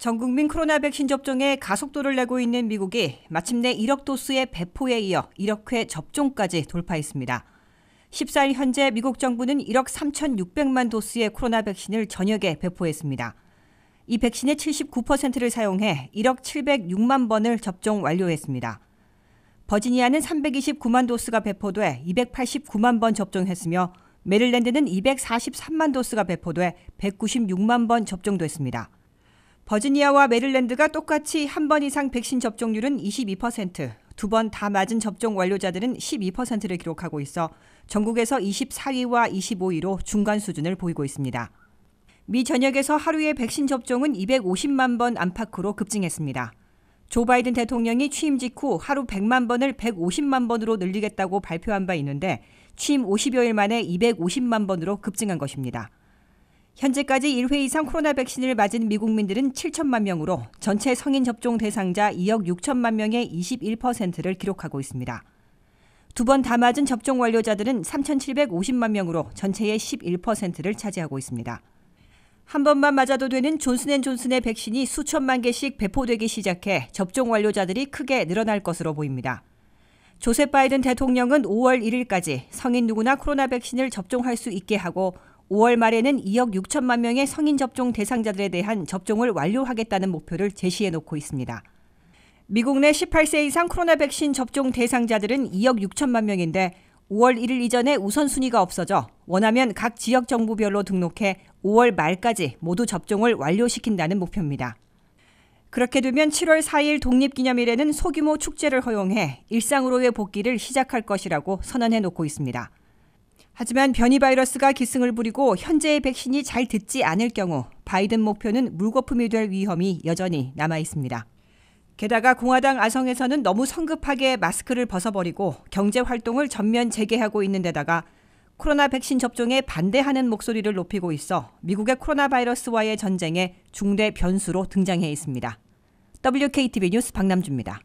전 국민 코로나 백신 접종에 가속도를 내고 있는 미국이 마침내 1억 도스의 배포에 이어 1억 회 접종까지 돌파했습니다. 14일 현재 미국 정부는 1억 3,600만 도스의 코로나 백신을 전역에 배포했습니다. 이 백신의 79%를 사용해 1억 706만 번을 접종 완료했습니다. 버지니아는 329만 도스가 배포돼 289만 번 접종했으며 메릴랜드는 243만 도스가 배포돼 196만 번 접종됐습니다. 버지니아와 메릴랜드가 똑같이 한 번 이상 백신 접종률은 22%, 두 번 다 맞은 접종 완료자들은 12%를 기록하고 있어 전국에서 24위와 25위로 중간 수준을 보이고 있습니다. 미 전역에서 하루에 백신 접종은 250만 번 안팎으로 급증했습니다. 조 바이든 대통령이 취임 직후 하루 100만 번을 150만 번으로 늘리겠다고 발표한 바 있는데 취임 50여일 만에 250만 번으로 급증한 것입니다. 현재까지 1회 이상 코로나 백신을 맞은 미국민들은 7천만 명으로 전체 성인 접종 대상자 2억 6천만 명의 21%를 기록하고 있습니다. 두 번 다 맞은 접종 완료자들은 3,750만 명으로 전체의 11%를 차지하고 있습니다. 한 번만 맞아도 되는 존슨앤존슨의 백신이 수천만 개씩 배포되기 시작해 접종 완료자들이 크게 늘어날 것으로 보입니다. 조셉 바이든 대통령은 5월 1일까지 성인 누구나 코로나 백신을 접종할 수 있게 하고 5월 말에는 2억 6천만 명의 성인 접종 대상자들에 대한 접종을 완료하겠다는 목표를 제시해 놓고 있습니다. 미국 내 18세 이상 코로나 백신 접종 대상자들은 2억 6천만 명인데 5월 1일 이전에 우선순위가 없어져 원하면 각 지역 정부별로 등록해 5월 말까지 모두 접종을 완료시킨다는 목표입니다. 그렇게 되면 7월 4일 독립기념일에는 소규모 축제를 허용해 일상으로의 복귀를 시작할 것이라고 선언해 놓고 있습니다. 하지만 변이 바이러스가 기승을 부리고 현재의 백신이 잘 듣지 않을 경우 바이든 목표는 물거품이 될 위험이 여전히 남아 있습니다. 게다가 공화당 아성에서는 너무 성급하게 마스크를 벗어버리고 경제 활동을 전면 재개하고 있는 데다가 코로나 백신 접종에 반대하는 목소리를 높이고 있어 미국의 코로나 바이러스와의 전쟁에 중대 변수로 등장해 있습니다. WKTV 뉴스 박남주입니다.